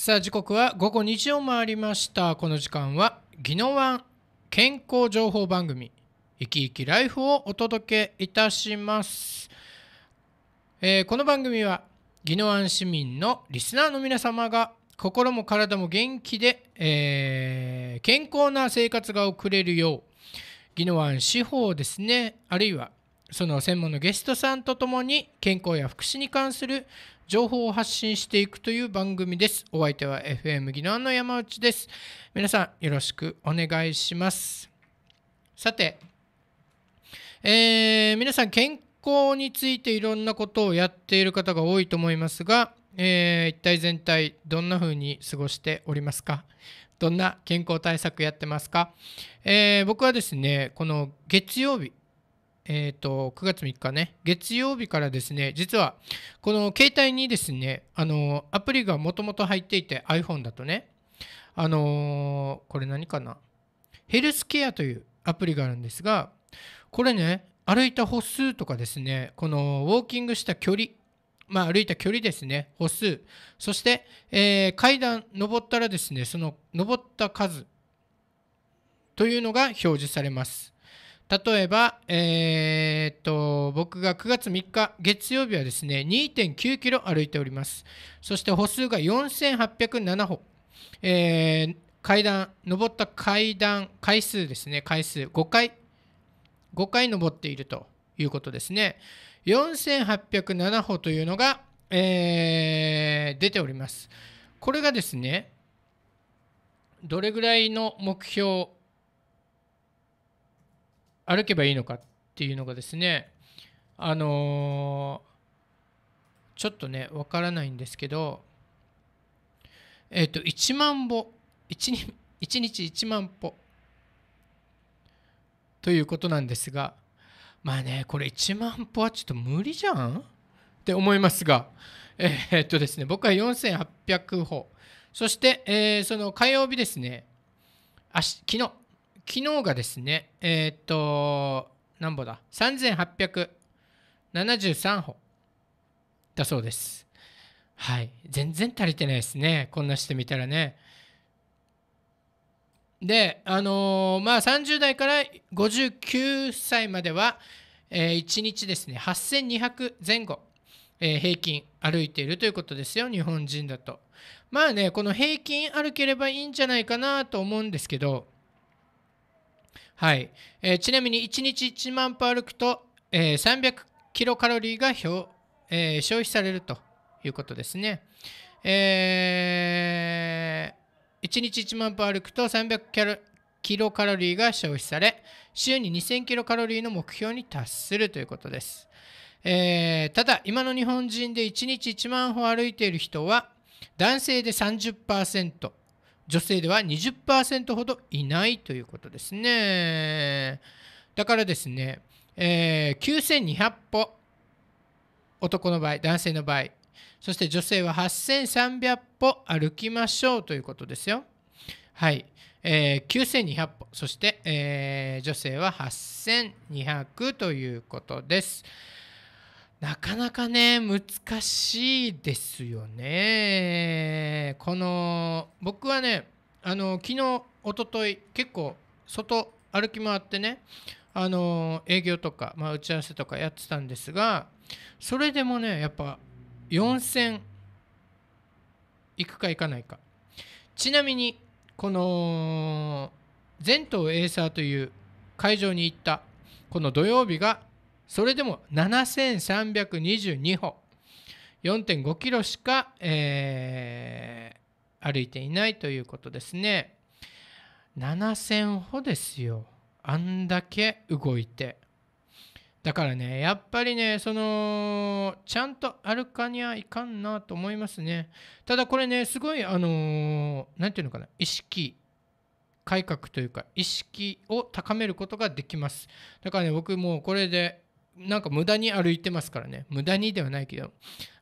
さあ時刻は午後2時を回りましたこの時間は宜野湾健康情報番組生き生きライフをお届けいたします、えー、この番組は宜野湾市民のリスナーの皆様が心も体も元気で、えー、健康な生活が送れるよう宜野湾司法ですねあるいはその専門のゲストさんとともに健康や福祉に関する情報を発信していくという番組です。お相手は FM 技能の山内です。皆さんよろしくお願いします。さて、えー、皆さん健康についていろんなことをやっている方が多いと思いますが、えー、一体全体どんな風に過ごしておりますかどんな健康対策やってますか、えー、僕はですねこの月曜日えーと、9月3日ね、月曜日からですね、実はこの携帯にですね、あのアプリがもともと入っていて iPhone だとね、あのー、これ何かな、ヘルスケアというアプリがあるんですが、これね、歩いた歩数とかですね、このウォーキングした距離、まあ、歩いた距離ですね、歩数、そして、えー、階段登ったらですね、その登った数というのが表示されます。例えば、えー、と僕が9月3日月曜日はですね2.9キロ歩いておりますそして歩数が4807歩、えー、階段登った階段回数ですね回数5回5回登っているということですね4807歩というのが、えー、出ておりますこれがですねどれぐらいの目標歩けばいいのかっていうのがですねあのー、ちょっとねわからないんですけどえっ、ー、と1万歩 1, 1日1万歩ということなんですがまあねこれ1万歩はちょっと無理じゃんって思いますがえー、っとですね僕は4800歩そして、えー、その火曜日ですね昨日昨日がですね、えー、っと、何歩だ ?3873 歩だそうです。はい。全然足りてないですね。こんなしてみたらね。で、あのー、まあ30代から59歳までは、えー、1日ですね、8200前後、えー、平均歩いているということですよ、日本人だと。まあね、この平均歩ければいいんじゃないかなと思うんですけど、はい、えー、ちなみに1日1万歩歩くと、えー、300キロカロリーがえー、消費されるということですね。えー、1日1万歩歩くと300キロキロカロリーが消費され週に2000キロカロリーの目標に達するということです、えー、ただ今の日本人で1日1万歩歩いている人は男性で30%女性では20%ほどいないということですね。だからですね、えー、9200歩男の場合男性の場合そして女性は8300歩歩きましょうということですよ。はい、えー、9200歩そして、えー、女性は8200ということです。なかなかね難しいですよね。この僕はねあの昨日おととい結構外歩き回ってねあの営業とか、まあ、打ち合わせとかやってたんですがそれでもねやっぱ4000行くか行かないかちなみにこの全島エイサーという会場に行ったこの土曜日がそれでも7322歩4.5キロしか、えー、歩いていないということですね7000歩ですよあんだけ動いてだからねやっぱりねそのちゃんと歩かにはいかんなと思いますねただこれねすごいあの何、ー、て言うのかな意識改革というか意識を高めることができますだからね僕もうこれでなんか無駄に歩いてますからね無駄にではないけど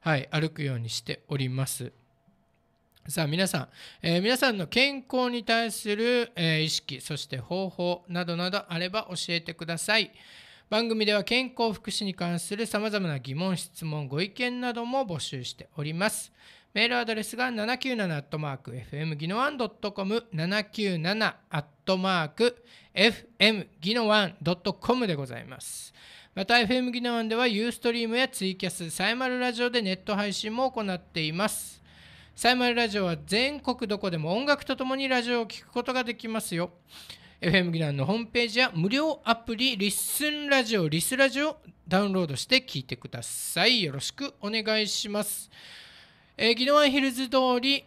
はい歩くようにしておりますさあ皆さん、えー、皆さんの健康に対する、えー、意識そして方法などなどあれば教えてください番組では健康福祉に関するさまざまな疑問質問ご意見なども募集しておりますメールアドレスが 797-FM ギノワン .com 797-FM ギノワン .com でございますまた FM ギワンではユーストリームやツイキャス、サイマルラジオでネット配信も行っています。サイマルラジオは全国どこでも音楽とともにラジオを聴くことができますよ。FM ギワンのホームページや無料アプリリッスンラジオ、リスラジオをダウンロードして聴いてください。よろしくお願いします。えー、ワン・ヒルズ通り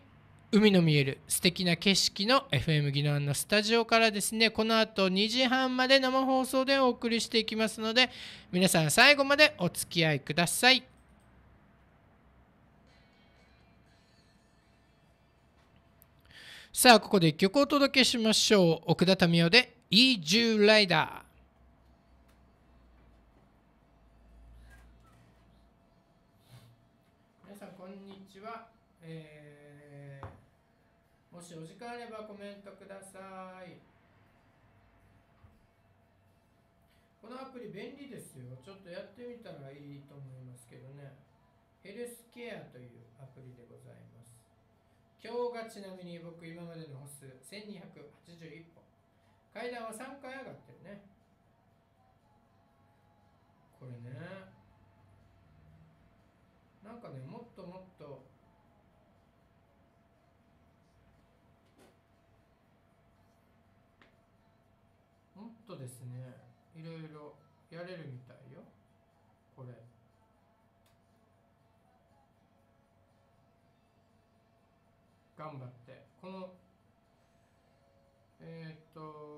海の見える素敵な景色の FM 技能のスタジオからですねこの後2時半まで生放送でお送りしていきますので皆さん最後までお付き合いください。さあここで一曲お届けしましょう奥田民生で「イージュライダー」。もしお時間あればコメントくださいこのアプリ便利ですよちょっとやってみたらいいと思いますけどねヘルスケアというアプリでございます今日がちなみに僕今までの歩数1281歩階段は3回上がってるねこれねなんかねもっともっととですねいろいろやれるみたいよこれ。頑張ってこのえっ、と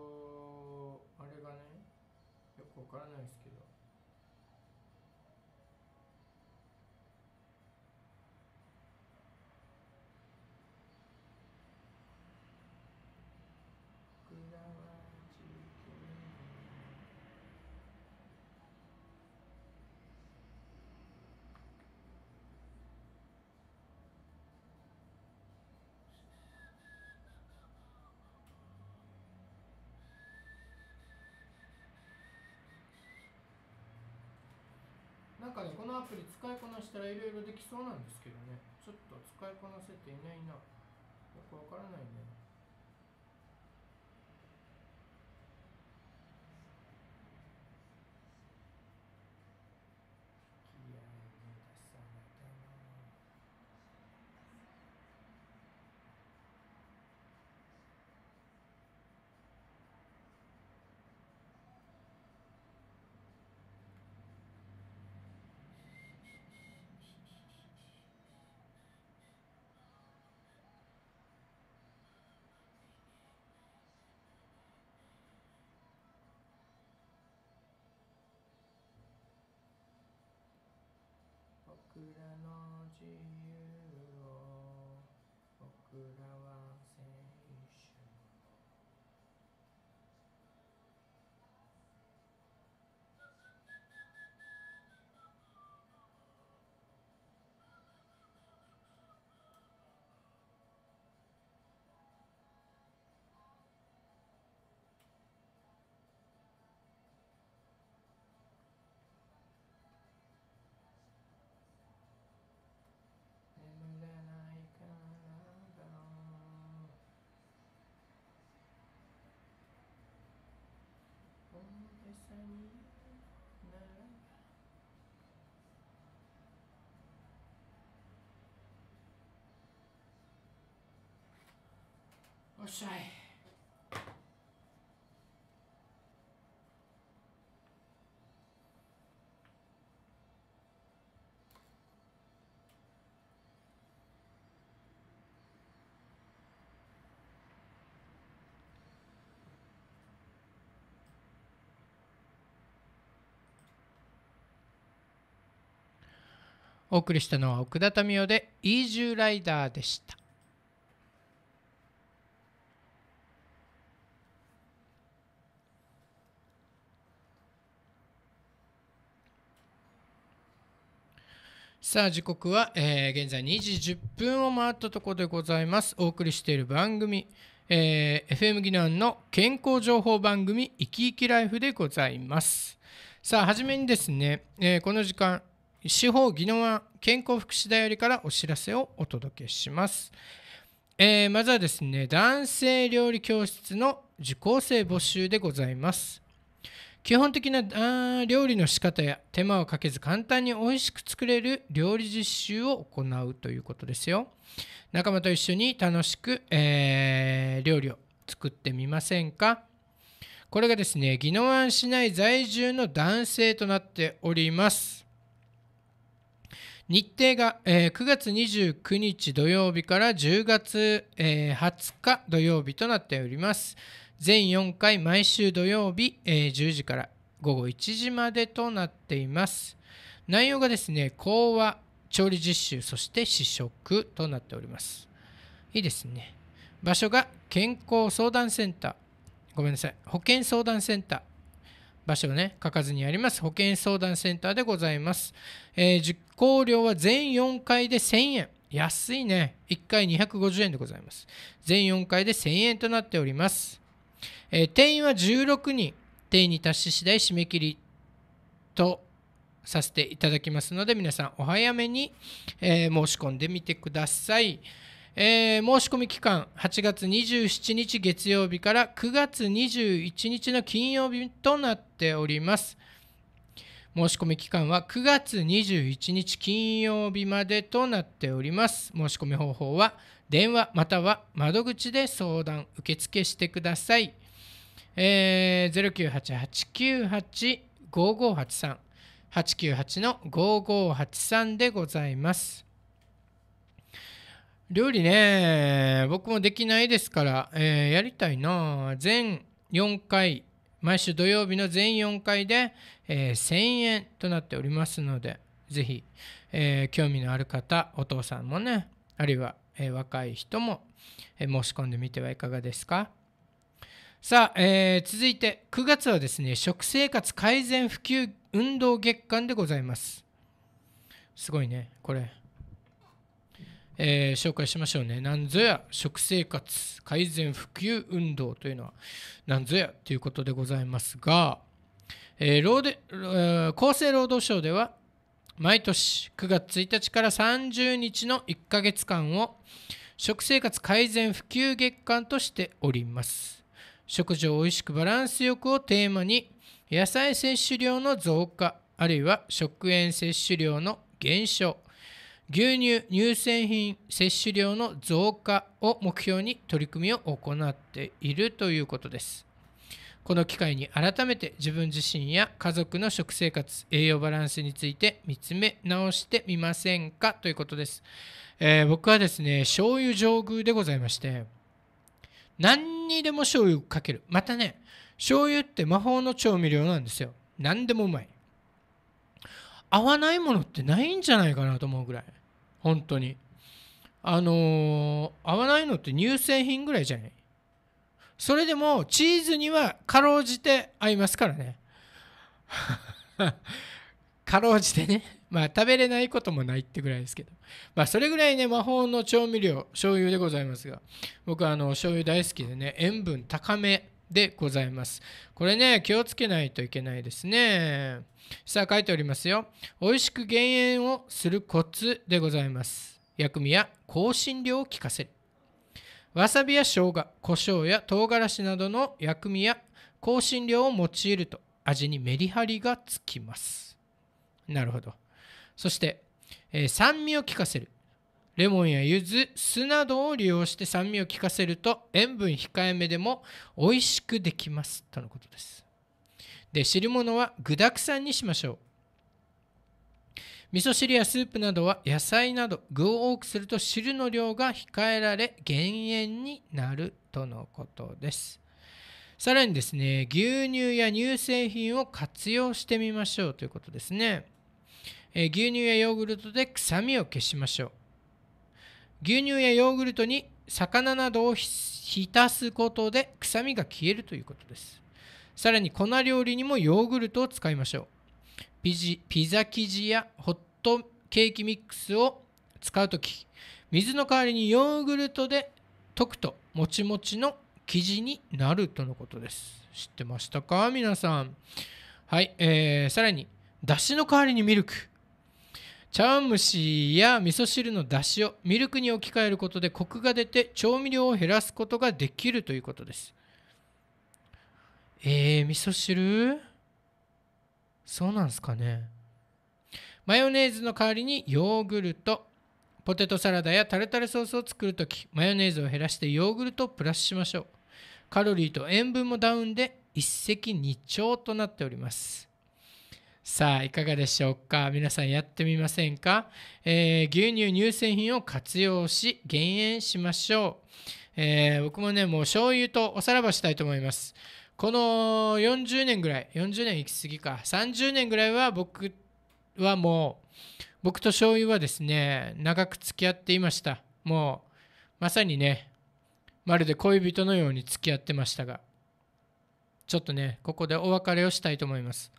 なんかねこのアプリ使いこなしたらいろいろできそうなんですけどねちょっと使いこなせていないなよくわからないね僕らの自由を僕らは sunny now. Oh, shy. お送りしたのは奥田民生で「イージューライダー」でした。さあ時刻は、えー、現在2時10分を回ったところでございます。お送りしている番組、えー、FM 技能の健康情報番組「いきいきライフ」でございます。さあ初めにですね、えー、この時間司法技能案健康福祉だよりからお知らせをお届けします。えー、まずはですね、男性料理教室の受講生募集でございます。基本的な料理の仕方や手間をかけず簡単に美味しく作れる料理実習を行うということですよ。仲間と一緒に楽しく、えー、料理を作ってみませんかこれがですね、宜野湾市内在住の男性となっております。日程が、えー、9月29日土曜日から10月、えー、20日土曜日となっております。全4回毎週土曜日、えー、10時から午後1時までとなっています。内容がですね、講話、調理実習、そして試食となっております。いいですね。場所が健康相談センター、ごめんなさい、保健相談センター、場所をね書かずにあります保健相談センターでございます、えー、受講料は全4回で1000円安いね1回250円でございます全4回で1000円となっております、えー、定員は16人定員に達し次第締め切りとさせていただきますので皆さんお早めに、えー、申し込んでみてくださいえー、申し込み期間8月27日月曜日から9月21日の金曜日となっております申し込み期間は9月21日金曜日までとなっております申し込み方法は電話または窓口で相談受付してください、えー、0 9 8 8 9 8八5八の5583でございます。料理ね僕もできないですから、えー、やりたいな全4回毎週土曜日の全4回で、えー、1000円となっておりますのでぜひ、えー、興味のある方お父さんもねあるいは、えー、若い人も、え申し込んでみてはいかがですかさあ、え続いて9月はですね食生活改善普及運動月間でございますすごいねこれえー、紹介しましょうね。なんぞや食生活改善普及運動というのはなんぞやということでございますが、えー、労で厚生労働省では毎年9月1日から30日の1ヶ月間を食生活改善普及月間としております。食事を美味しくバランスよくをテーマに野菜摂取量の増加あるいは食塩摂取量の減少牛乳乳製品摂取量の増加を目標に取り組みを行っているということですこの機会に改めて自分自身や家族の食生活栄養バランスについて見つめ直してみませんかということです、えー、僕はですね醤油上宮でございまして何にでも醤油かけるまたね醤油って魔法の調味料なんですよ何でもうまい合わないものってないんじゃないかなと思うぐらい本当にあのー、合わないのって乳製品ぐらいじゃないそれでもチーズにはかろうじて合いますからね かろうじてねまあ食べれないこともないってぐらいですけどまあそれぐらいね魔法の調味料醤油でございますが僕はあの醤油大好きでね塩分高めでございます。これね、気をつけないといけないですね。さあ、書いておりますよ。美味しく減塩をするコツでございます。薬味や香辛料を効かせる。わさびや生姜、胡椒や唐辛子などの薬味や香辛料を用いると味にメリハリがつきます。なるほど。そして、えー、酸味を効かせる。レモンや柚子酢などを利用して酸味を効かせると塩分控えめでも美味しくできますとのことですで汁物は具だくさんにしましょう味噌汁やスープなどは野菜など具を多くすると汁の量が控えられ減塩になるとのことですさらにですね牛乳や乳製品を活用してみましょうということですね、え牛乳やヨーグルトで臭みを消しましょう牛乳やヨーグルトに魚などを浸すことで臭みが消えるということですさらに粉料理にもヨーグルトを使いましょうピジピザ生地やホットケーキミックスを使う時水の代わりにヨーグルトで溶くともちもちの生地になるとのことです知ってましたか皆さんはい、えー、さらにだしの代わりにミルク茶碗蒸しや味噌汁の出汁をミルクに置き換えることでコクが出て調味料を減らすことができるということですえー、味噌汁そうなんすかねマヨネーズの代わりにヨーグルトポテトサラダやタルタルソースを作るときマヨネーズを減らしてヨーグルトをプラスしましょうカロリーと塩分もダウンで一石二鳥となっておりますさあいかがでしょうか皆さんやってみませんか、えー、牛乳乳製品を活用し減塩しましょう、えー、僕もねもう醤油とおさらばしたいと思いますこの40年ぐらい40年行き過ぎか30年ぐらいは僕はもう僕と醤油はですね長く付き合っていましたもうまさにねまるで恋人のように付き合ってましたがちょっとねここでお別れをしたいと思います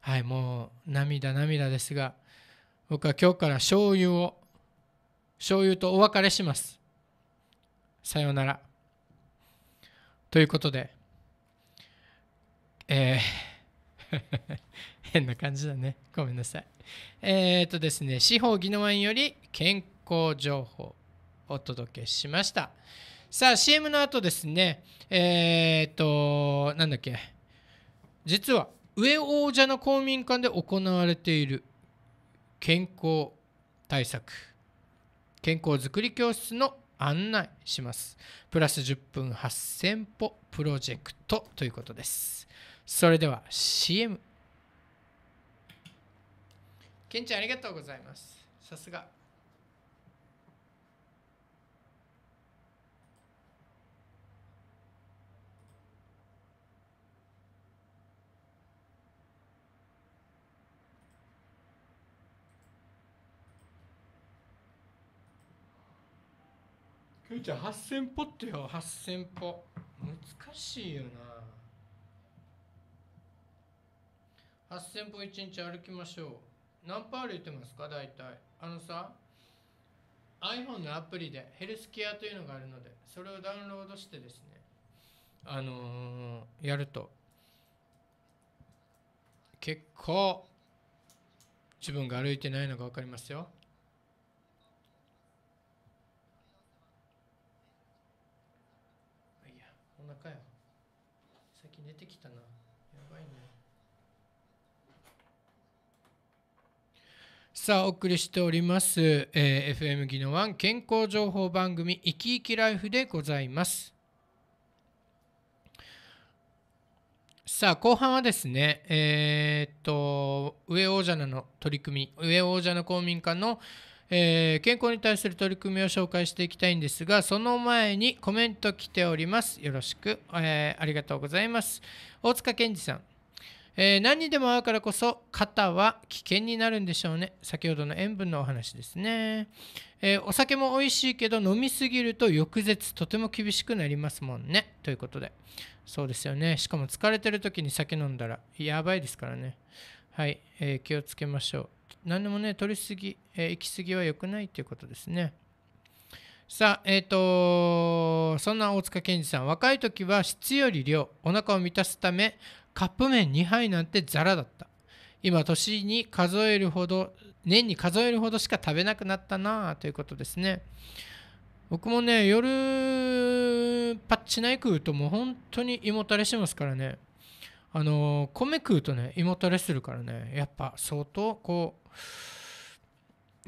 はいもう涙涙ですが僕は今日から醤油を醤油とお別れしますさようならということでえー 変な感じだねごめんなさいえっ、とですね司法宜野湾より健康情報お届けしましたさあ CM の後ですねえっ、となんだっけ実は上王者の公民館で行われている健康対策健康づくり教室の案内しますプラス10分8000歩プロジェクトということですそれでは CM ケンちゃんありがとうございますさすがみちゃん8000歩ってよ8000歩難しいよな8000歩一日歩きましょう何歩歩いてますか大体あのさ iPhone のアプリでヘルスケアというのがあるのでそれをダウンロードしてですねあのー、やると結構自分が歩いてないのが分かりますよてきたなやばいねさあお送りしております、えー、FM 技能ワン健康情報番組いきいきライフでございますさあ後半はですねえー、っと上王者の取り組み上王者の公民館のえー、健康に対する取り組みを紹介していきたいんですがその前にコメント来ておりますよろしく、えー、ありがとうございます大塚健二さん、えー、何にでも合うからこそ肩は危険になるんでしょうね先ほどの塩分のお話ですね、えお酒も美味しいけど飲みすぎると翌日とても厳しくなりますもんねということでそうですよねしかも疲れてる時に酒飲んだらやばいですからねはい、え気をつけましょう何でもね取りすぎ、えー、行き過ぎは良くないっていうことですね。さあ、えっ、ー、とそんな大塚健二さん若い時は質より量お腹を満たすためカップ麺2杯なんてザラだった今年に数えるほど年に数えるほどしか食べなくなったなあということですね僕もね夜パッチナイ食うともう本当に胃もたれしますからねあの米食うとね胃もたれするからねやっぱ相当こう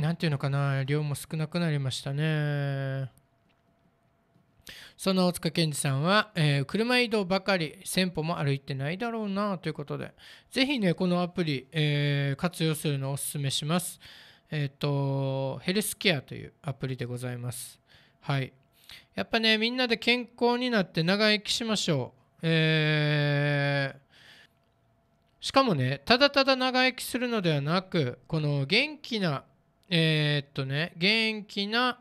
何て言うのかな量も少なくなりましたねその大塚健二さんは、えー、車移動ばかり店舗も歩いてないだろうなということでぜひねこのアプリ、えー、活用するのをおすすめしますえっ、ー、とヘルスケアというアプリでございますはいやっぱねみんなで健康になって長生きしましょうえーしかもねただただ長生きするのではなくこの元気なえー、っとね元気な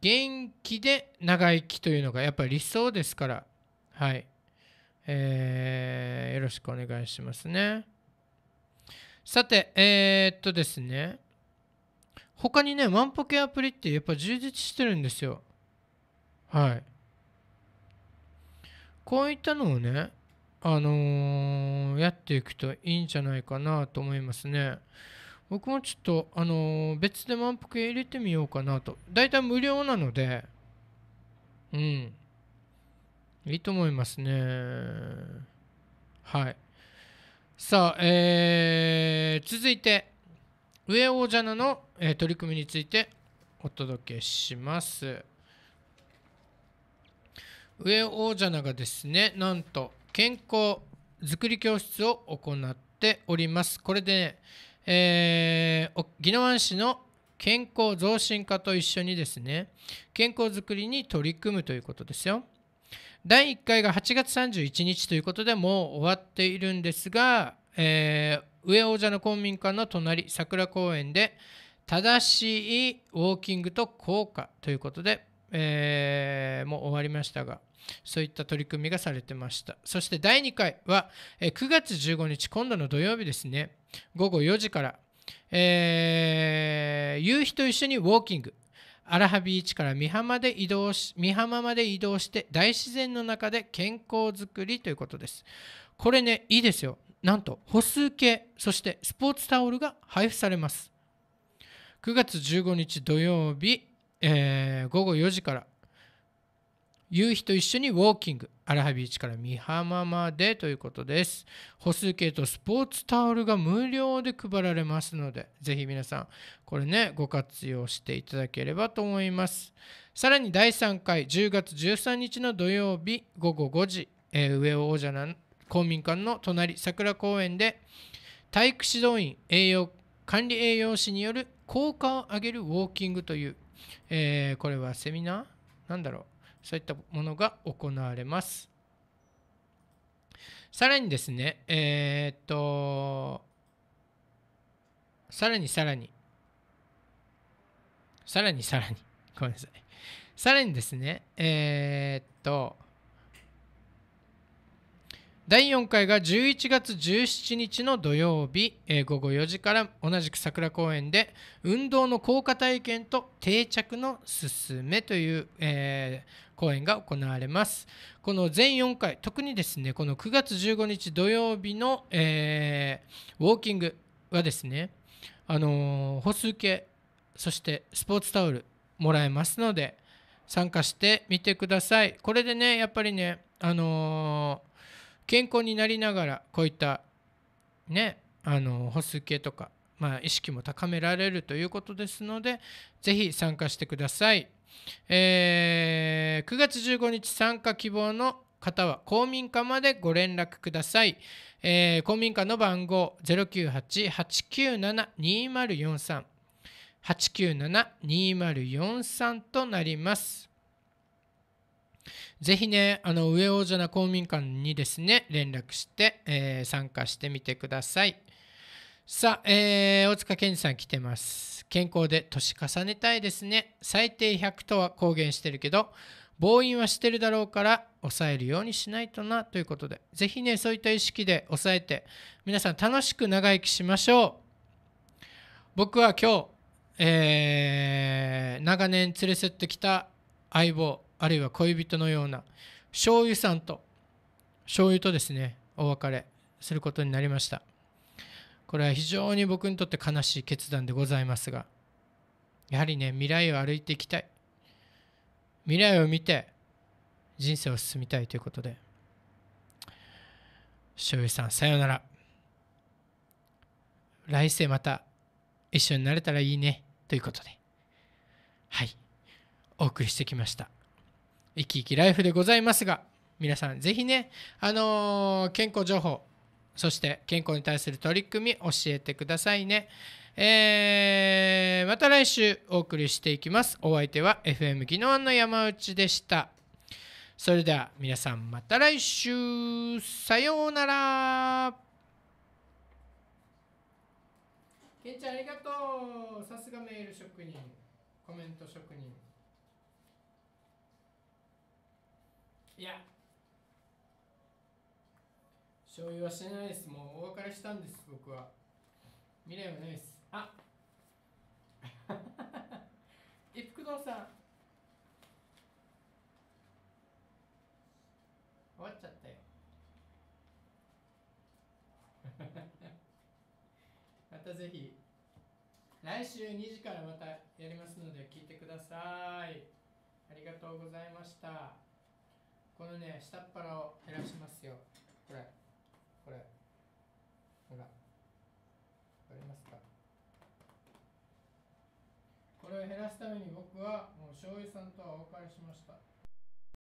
元気で長生きというのがやっぱり理想ですからはいえー、よろしくお願いしますねさてえー、っとですね他にねワンポケアプリってやっぱ充実してるんですよはいこういったのをねあのー、やっていくといいんじゃないかなと思いますね。僕もちょっと、あのー、別で満腹入れてみようかなと。大体無料なので、うん。いいと思いますね。はい。さあ、えー、続いて、上王者なの、えー、取り組みについてお届けします。上王者ながですね、なんと、健康づくり教室を行っております。これで、ね、えー、宜野湾市の健康増進課と一緒にですね健康づくりに取り組むということですよ。第1回が8月31日ということでもう終わっているんですが、えー、上王者の公民館の隣桜公園で正しいウォーキングと効果ということで、えー、もう終わりましたが。そういった取り組みがされてましたそして第2回は9月15日今度の土曜日ですね午後4時からえー、夕日と一緒にウォーキングアラハビーチから美浜で移動し美浜まで移動して大自然の中で健康づくりということですこれねいいですよなんと歩数計そしてスポーツタオルが配布されます9月15日土曜日、えー、午後4時から夕日と一緒にウォーキングアラハビーチから美浜までということです歩数計とスポーツタオルが無料で配られますのでぜひ皆さんこれねご活用していただければと思いますさらに第3回10月13日の土曜日午後5時、えー、上尾王者な公民館の隣桜公園で体育指導員栄養管理栄養士による効果を上げるウォーキングという、えー、これはセミナーなんだろうそういったものが行われます。さらにですね、えー、っと、さらにさらに、さらにさらに、ごめんなさい。さらにですね、えー、っと、第4回が11月17日の土曜日、えー、午後4時から同じく桜公園で運動の効果体験と定着のすすめという、えー、公演が行われますこの全4回特にですねこの9月15日土曜日の、えー、ウォーキングはですねあのー、歩数計そしてスポーツタオルもらえますので参加してみてくださいこれでねやっぱりねあのー、健康になりながらこういったねあの歩数計とかまあ、意識も高められるということですので、是非参加してください。えー、9月15日参加希望の方は公民館までご連絡ください、えー、公民館の番号098-897-2043 897-2043となりますぜひね、あの上王女な公民館にですね、連絡して、えー、参加してみてください。さあ、えー、大塚健二さん来てます。健康で年重ねたいですね。最低100とは公言してるけど、暴飲はしてるだろうから抑えるようにしないとなということで、ぜひね、そういった意識で抑えて、皆さん楽しく長生きしましょう。僕は今日、えー、長年連れ添ってきた相棒、あるいは恋人のような、醤油さんと、醤油とですね、お別れすることになりました。これは非常に僕にとって悲しい決断でございますがやはりね未来を歩いていきたい未来を見て人生を進みたいということで周囲さんさようなら来世また一緒になれたらいいねということではいお送りしてきました生き生きライフでございますが皆さん是非ねあのー、健康情報そして健康に対する取り組み教えてくださいね。えー、また来週お送りしていきます。お相手は FM 技能案の山内でした。それでは皆さんまた来週さようならけんちゃんありがとうさすがメール職人コメント職人いや醤油はしてないですもうお別れしたんです僕は未来はないですあ一 福堂さん終わっちゃったよ またぜひ来週2時からまたやりますので聞いてくださいありがとうございましたこのね下っ腹を減らしますよこれこれほら分かりますかこれを減らすために僕はもう醤油さんとはお別れしました